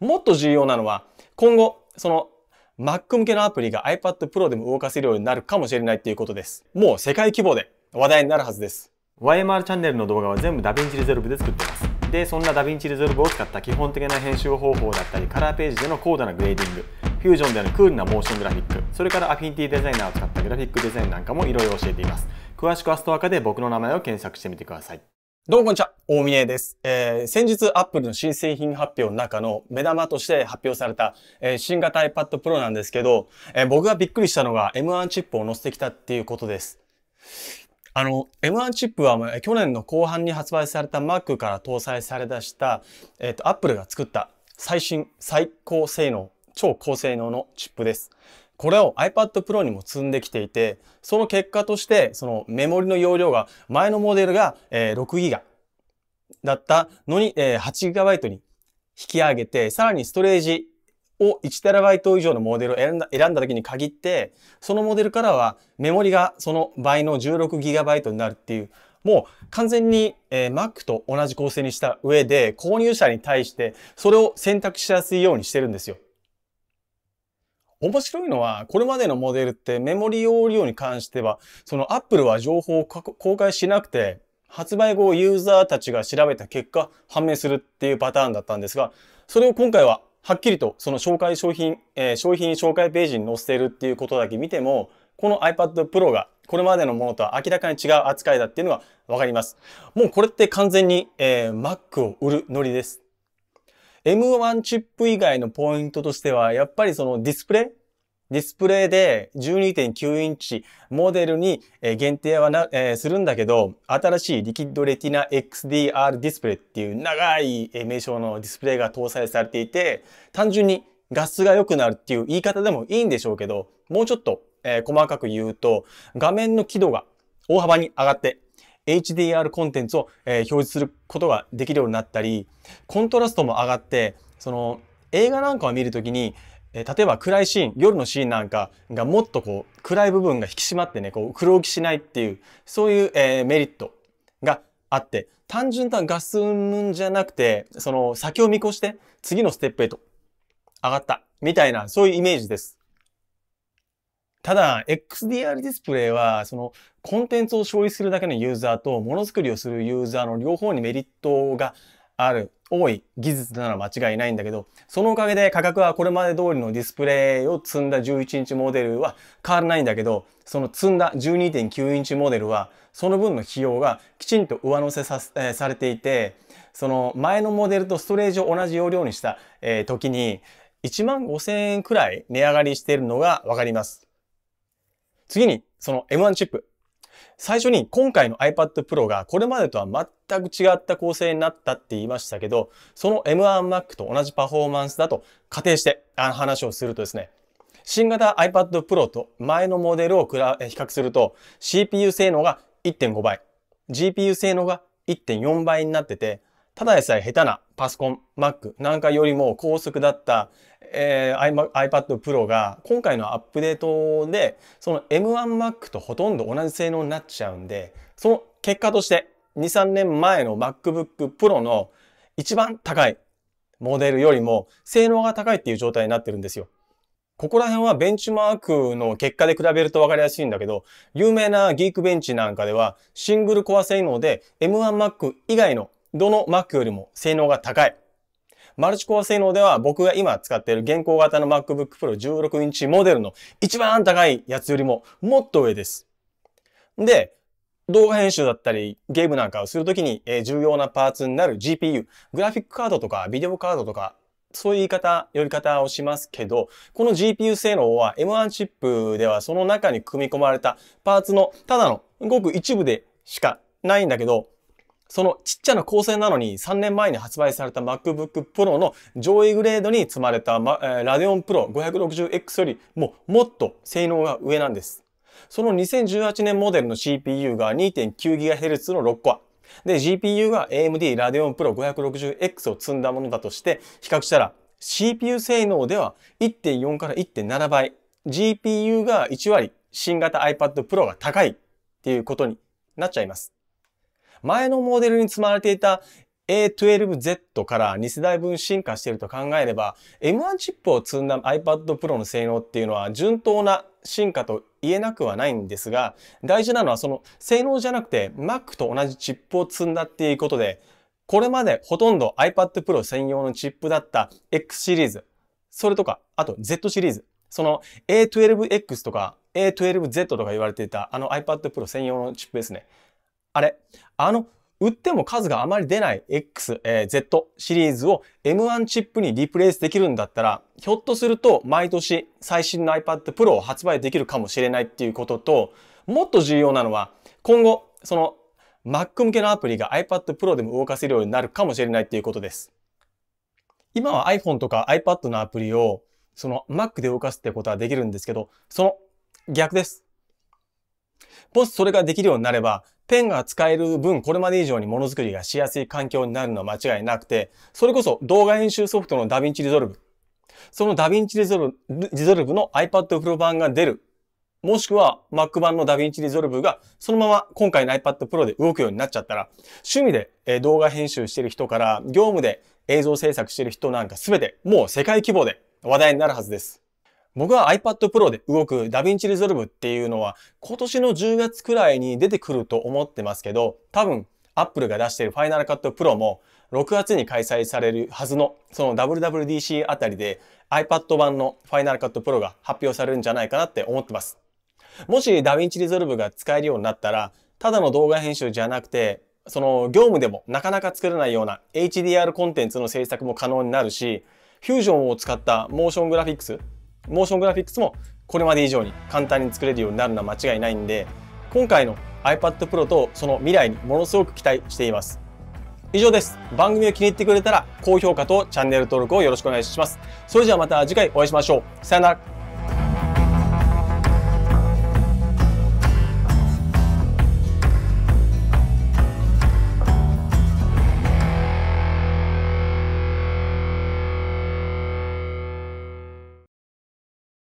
もっと重要なのは、今後、その Mac 向けのアプリが iPad Pro でも動かせるようになるかもしれないっていうことです。もう世界規模で話題になるはずです。YMR チャンネルの動画は全部ダヴィンチリゾルブで作ってます。でそんなダヴィンチリゾルブを使った基本的な編集方法だったりカラーページでの高度なグレーディングフュージョンでのクールなモーショングラフィックそれからアフィニティデザイナーを使ったグラフィックデザインなんかもいろいろ教えています詳しくはストア化で僕の名前を検索してみてくださいどうもこんにちは大峰です。えー、先日 Apple の新製品発表の中の目玉として発表された、えー、新型 iPad Pro なんですけど、えー、僕がびっくりしたのが M1 チップを乗せてきたっていうことです。あの、M1 チップは去年の後半に発売された Mac から搭載されだした、えっ、ー、と、Apple が作った最新、最高性能、超高性能のチップです。これを iPad Pro にも積んできていて、その結果として、そのメモリの容量が前のモデルが、え6ギガ。だったのに、えー、8GB に引き上げて、さらにストレージを 1TB 以上のモデルを選んだ選んだ時に限って、そのモデルからはメモリがその倍の 16GB になるっていう、もう完全に、えー、Mac と同じ構成にした上で、購入者に対してそれを選択しやすいようにしてるんですよ。面白いのは、これまでのモデルってメモリ容量に関しては、その Apple は情報を公開しなくて、発売後ユーザーたちが調べた結果判明するっていうパターンだったんですが、それを今回ははっきりとその紹介商品、えー、商品紹介ページに載せるっていうことだけ見ても、この iPad Pro がこれまでのものとは明らかに違う扱いだっていうのがわかります。もうこれって完全に、えー、Mac を売るノリです。M1 チップ以外のポイントとしては、やっぱりそのディスプレイディスプレイで12.9インチモデルに限定はな、えー、するんだけど、新しいリキッドレティナ XDR ディスプレイっていう長い名称のディスプレイが搭載されていて、単純に画質が良くなるっていう言い方でもいいんでしょうけど、もうちょっと、えー、細かく言うと、画面の輝度が大幅に上がって、HDR コンテンツを、えー、表示することができるようになったり、コントラストも上がって、その映画なんかを見るときに、えー、例えば暗いシーン、夜のシーンなんかがもっとこう、暗い部分が引き締まってね、こう、黒浮きしないっていう、そういう、えー、メリットがあって、単純なガスうんじゃなくて、その先を見越して次のステップへと上がった、みたいな、そういうイメージです。ただ、XDR ディスプレイは、その、コンテンツを消費するだけのユーザーと、ものづくりをするユーザーの両方にメリットがある多い技術なら間違いないんだけど、そのおかげで価格はこれまで通りのディスプレイを積んだ11インチモデルは変わらないんだけど、その積んだ12.9インチモデルは、その分の費用がきちんと上乗せさ,、えー、されていて、その前のモデルとストレージを同じ容量にした、えー、時に、1万5000円くらい値上がりしているのがわかります。次に、その M1 チップ。最初に今回の iPad Pro がこれまでとは全く違った構成になったって言いましたけど、その M1Mac と同じパフォーマンスだと仮定してあ話をするとですね、新型 iPad Pro と前のモデルを比較すると CPU 性能が1.5倍、GPU 性能が1.4倍になってて、ただでさえ下手なパソコン、Mac なんかよりも高速だった、えー、iPad Pro が今回のアップデートでその M1Mac とほとんど同じ性能になっちゃうんでその結果として2、3年前の MacBook Pro の一番高いモデルよりも性能が高いっていう状態になってるんですよ。ここら辺はベンチマークの結果で比べると分かりやすいんだけど、有名なギークベンチなんかではシングルコア性能で M1Mac 以外のどの Mac よりも性能が高い。マルチコア性能では僕が今使っている現行型の MacBook Pro 16インチモデルの一番高いやつよりももっと上です。で、動画編集だったりゲームなんかをするときに重要なパーツになる GPU、グラフィックカードとかビデオカードとかそういう言い方、呼び方をしますけど、この GPU 性能は M1 チップではその中に組み込まれたパーツのただのごく一部でしかないんだけど、そのちっちゃな構成なのに3年前に発売された MacBook Pro の上位グレードに積まれた、d ラデオンプロ 560X よりももっと性能が上なんです。その2018年モデルの CPU が 2.9GHz の6コア。で、GPU が AMD Radeon Pro 560X を積んだものだとして比較したら CPU 性能では1.4から1.7倍、GPU が1割、新型 iPad Pro が高いっていうことになっちゃいます。前のモデルに積まれていた A12Z から2世代分進化していると考えれば M1 チップを積んだ iPad Pro の性能っていうのは順当な進化と言えなくはないんですが大事なのはその性能じゃなくて Mac と同じチップを積んだっていうことでこれまでほとんど iPad Pro 専用のチップだった X シリーズそれとかあと Z シリーズその A12X とか A12Z とか言われていたあの iPad Pro 専用のチップですねあれ、あの、売っても数があまり出ない X、えー、Z シリーズを M1 チップにリプレイスできるんだったら、ひょっとすると毎年最新の iPad Pro を発売できるかもしれないっていうことと、もっと重要なのは、今後、その Mac 向けのアプリが iPad Pro でも動かせるようになるかもしれないっていうことです。今は iPhone とか iPad のアプリをその Mac で動かすってことはできるんですけど、その逆です。もしそれができるようになれば、ペンが使える分、これまで以上にものづくりがしやすい環境になるのは間違いなくて、それこそ動画編集ソフトのダヴィンチリゾルブ。そのダヴィンチリゾルリゾルブの iPad Pro 版が出る。もしくは Mac 版のダヴィンチリゾルブがそのまま今回の iPad Pro で動くようになっちゃったら、趣味で動画編集してる人から業務で映像制作してる人なんかすべてもう世界規模で話題になるはずです。僕は iPad Pro で動く DaVinci Resolve っていうのは今年の10月くらいに出てくると思ってますけど、多分 Apple が出している Final Cut Pro も6月に開催されるはずのその WWDC あたりで iPad 版の Final Cut Pro が発表されるんじゃないかなって思ってます。もし DaVinci Resolve が使えるようになったら、ただの動画編集じゃなくて、その業務でもなかなか作れないような HDR コンテンツの制作も可能になるし、フュージョンを使ったモーショングラフィックスモーショングラフィックスもこれまで以上に簡単に作れるようになるのは間違いないんで今回の iPad Pro とその未来にものすごく期待しています以上です番組を気に入ってくれたら高評価とチャンネル登録をよろしくお願いしますそれじゃあまた次回お会いしましょうさよなら